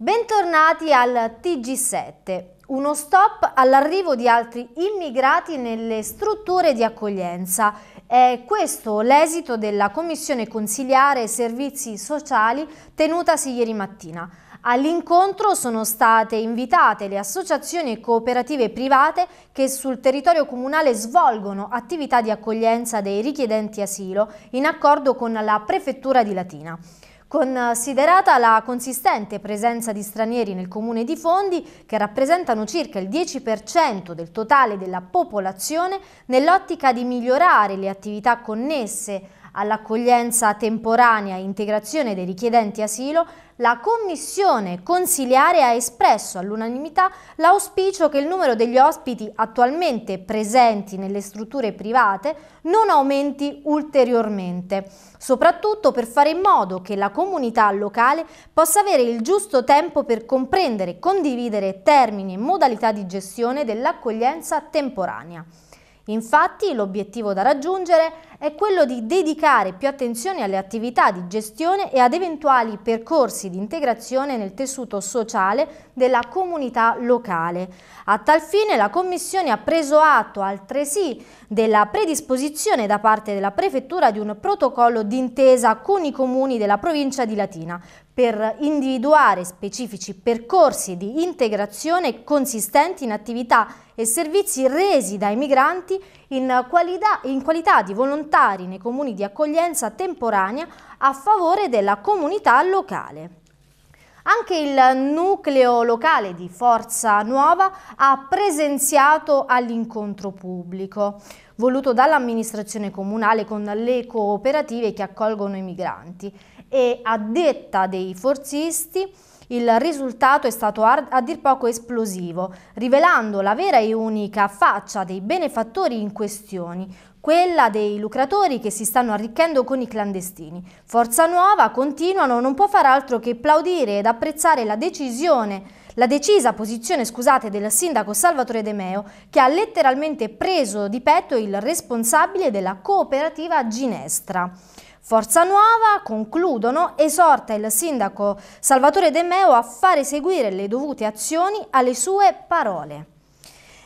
Bentornati al TG7, uno stop all'arrivo di altri immigrati nelle strutture di accoglienza. È questo l'esito della Commissione Consiliare Servizi Sociali tenutasi ieri mattina. All'incontro sono state invitate le associazioni cooperative private che sul territorio comunale svolgono attività di accoglienza dei richiedenti asilo in accordo con la Prefettura di Latina. Considerata la consistente presenza di stranieri nel comune di Fondi, che rappresentano circa il 10% del totale della popolazione, nell'ottica di migliorare le attività connesse all'accoglienza temporanea e integrazione dei richiedenti asilo, la Commissione consiliare ha espresso all'unanimità l'auspicio che il numero degli ospiti attualmente presenti nelle strutture private non aumenti ulteriormente, soprattutto per fare in modo che la comunità locale possa avere il giusto tempo per comprendere e condividere termini e modalità di gestione dell'accoglienza temporanea. Infatti l'obiettivo da raggiungere è è quello di dedicare più attenzione alle attività di gestione e ad eventuali percorsi di integrazione nel tessuto sociale della comunità locale. A tal fine la Commissione ha preso atto altresì della predisposizione da parte della Prefettura di un protocollo d'intesa con i comuni della provincia di Latina per individuare specifici percorsi di integrazione consistenti in attività e servizi resi dai migranti in qualità, in qualità di volontari nei comuni di accoglienza temporanea a favore della comunità locale. Anche il nucleo locale di Forza Nuova ha presenziato all'incontro pubblico voluto dall'amministrazione comunale con le cooperative che accolgono i migranti e a detta dei forzisti il risultato è stato a dir poco esplosivo, rivelando la vera e unica faccia dei benefattori in questione, quella dei lucratori che si stanno arricchendo con i clandestini. Forza Nuova, continuano, non può far altro che applaudire ed apprezzare la decisione la decisa posizione scusate, del sindaco Salvatore De Meo che ha letteralmente preso di petto il responsabile della cooperativa Ginestra. Forza Nuova, concludono, esorta il sindaco Salvatore De Meo a fare seguire le dovute azioni alle sue parole.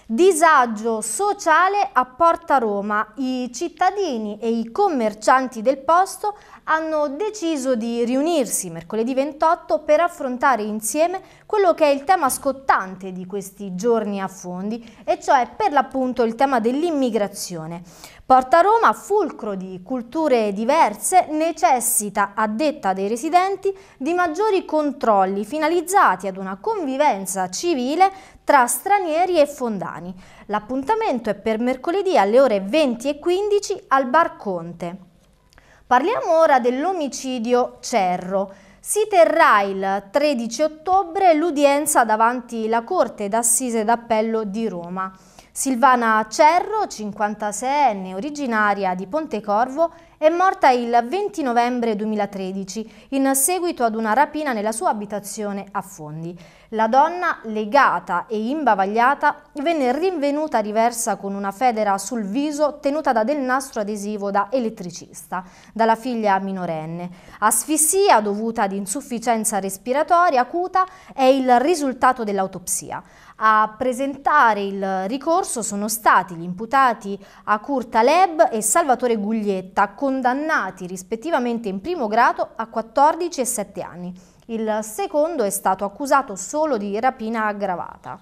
Disagio sociale a Porta Roma. I cittadini e i commercianti del posto hanno deciso di riunirsi mercoledì 28 per affrontare insieme quello che è il tema scottante di questi giorni a fondi, e cioè per l'appunto il tema dell'immigrazione. Porta Roma, fulcro di culture diverse, necessita, a detta dei residenti, di maggiori controlli finalizzati ad una convivenza civile tra stranieri e fondani. L'appuntamento è per mercoledì alle ore 20 e 15 al Bar Conte. Parliamo ora dell'omicidio Cerro. Si terrà il 13 ottobre l'udienza davanti la Corte d'Assise d'Appello di Roma. Silvana Cerro, 56enne, originaria di Pontecorvo, è morta il 20 novembre 2013 in seguito ad una rapina nella sua abitazione a Fondi. La donna, legata e imbavagliata, venne rinvenuta riversa con una federa sul viso tenuta da del nastro adesivo da elettricista, dalla figlia minorenne. Asfissia dovuta ad insufficienza respiratoria acuta è il risultato dell'autopsia. A presentare il ricorso sono stati gli imputati Akur Taleb e Salvatore Guglietta, condannati rispettivamente in primo grado a 14 e 7 anni. Il secondo è stato accusato solo di rapina aggravata.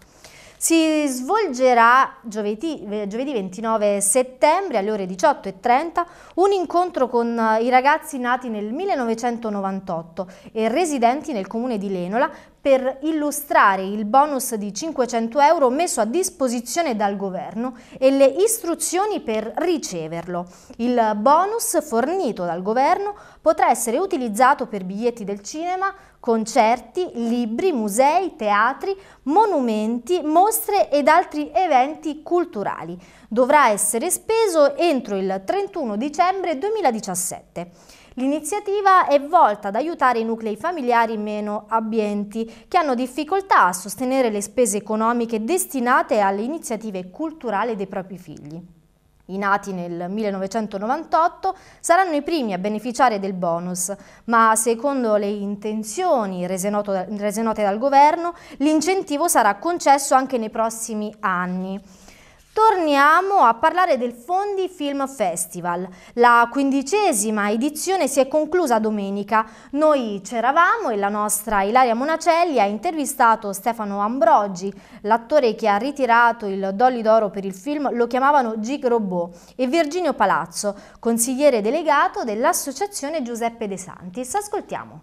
Si svolgerà giovedì, giovedì, 29 settembre alle ore 18.30 un incontro con i ragazzi nati nel 1998 e residenti nel comune di Lenola per illustrare il bonus di 500 euro messo a disposizione dal governo e le istruzioni per riceverlo. Il bonus fornito dal governo potrà essere utilizzato per biglietti del cinema, concerti, libri, musei, teatri, monumenti, mostre ed altri eventi culturali. Dovrà essere speso entro il 31 dicembre 2017. L'iniziativa è volta ad aiutare i nuclei familiari meno abbienti che hanno difficoltà a sostenere le spese economiche destinate alle iniziative culturali dei propri figli. I nati nel 1998 saranno i primi a beneficiare del bonus, ma secondo le intenzioni rese, noto, rese note dal governo, l'incentivo sarà concesso anche nei prossimi anni. Torniamo a parlare del Fondi Film Festival. La quindicesima edizione si è conclusa domenica. Noi c'eravamo e la nostra Ilaria Monacelli ha intervistato Stefano Ambrogi, l'attore che ha ritirato il Dolly d'Oro per il film Lo chiamavano Gig Robot, e Virginio Palazzo, consigliere delegato dell'Associazione Giuseppe De Santis. Ascoltiamo.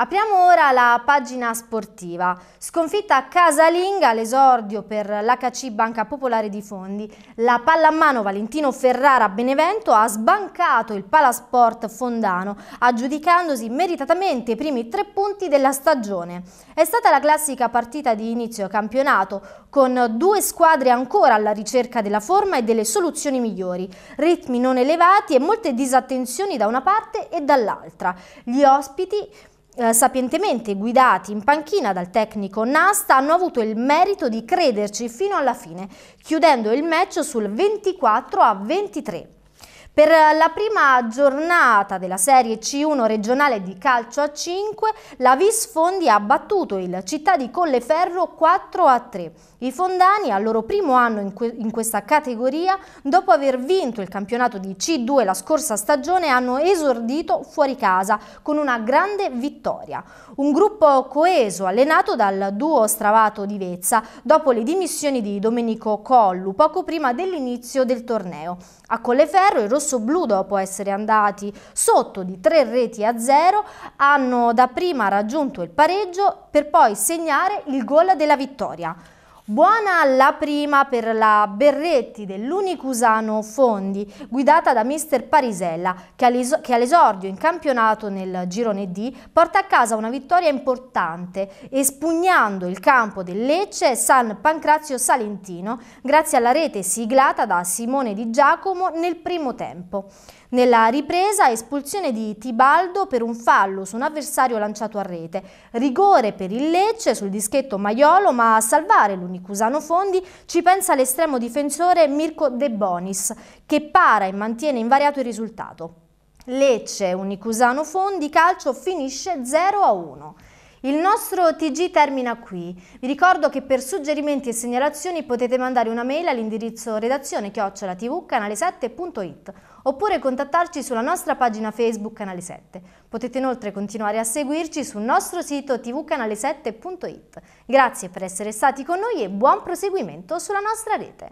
Apriamo ora la pagina sportiva. Sconfitta casalinga l'esordio per l'HC Banca Popolare di Fondi. La pallamano Valentino Ferrara Benevento ha sbancato il Palasport Fondano, aggiudicandosi meritatamente i primi tre punti della stagione. È stata la classica partita di inizio campionato, con due squadre ancora alla ricerca della forma e delle soluzioni migliori, ritmi non elevati e molte disattenzioni da una parte e dall'altra. Gli ospiti eh, sapientemente guidati in panchina dal tecnico Nasta, hanno avuto il merito di crederci fino alla fine, chiudendo il match sul 24 a 23. Per la prima giornata della Serie C1 regionale di calcio a 5, la Visfondi ha battuto il Città di Colleferro 4 a 3. I fondani al loro primo anno in, que in questa categoria, dopo aver vinto il campionato di C2 la scorsa stagione, hanno esordito fuori casa con una grande vittoria. Un gruppo coeso allenato dal duo Stravato di Vezza dopo le dimissioni di Domenico Collu poco prima dell'inizio del torneo. A Colleferro i rossi rossoblù dopo essere andati sotto di tre reti a zero hanno dapprima raggiunto il pareggio per poi segnare il gol della vittoria. Buona la prima per la Berretti dell'Unicusano Fondi, guidata da mister Parisella, che all'esordio in campionato nel girone D porta a casa una vittoria importante, espugnando il campo del Lecce San Pancrazio Salentino, grazie alla rete siglata da Simone Di Giacomo nel primo tempo. Nella ripresa espulsione di Tibaldo per un fallo su un avversario lanciato a rete, rigore per il Lecce sul dischetto Maiolo ma a salvare l'Unicusano anni Cusano Fondi, ci pensa l'estremo difensore Mirko De Bonis, che para e mantiene invariato il risultato. Lecce, Unicusano Fondi, calcio finisce 0 a 1. Il nostro TG termina qui. Vi ricordo che per suggerimenti e segnalazioni potete mandare una mail all'indirizzo redazione chiocciola canale7.it oppure contattarci sulla nostra pagina Facebook Canale 7. Potete inoltre continuare a seguirci sul nostro sito tvcanale7.it. Grazie per essere stati con noi e buon proseguimento sulla nostra rete.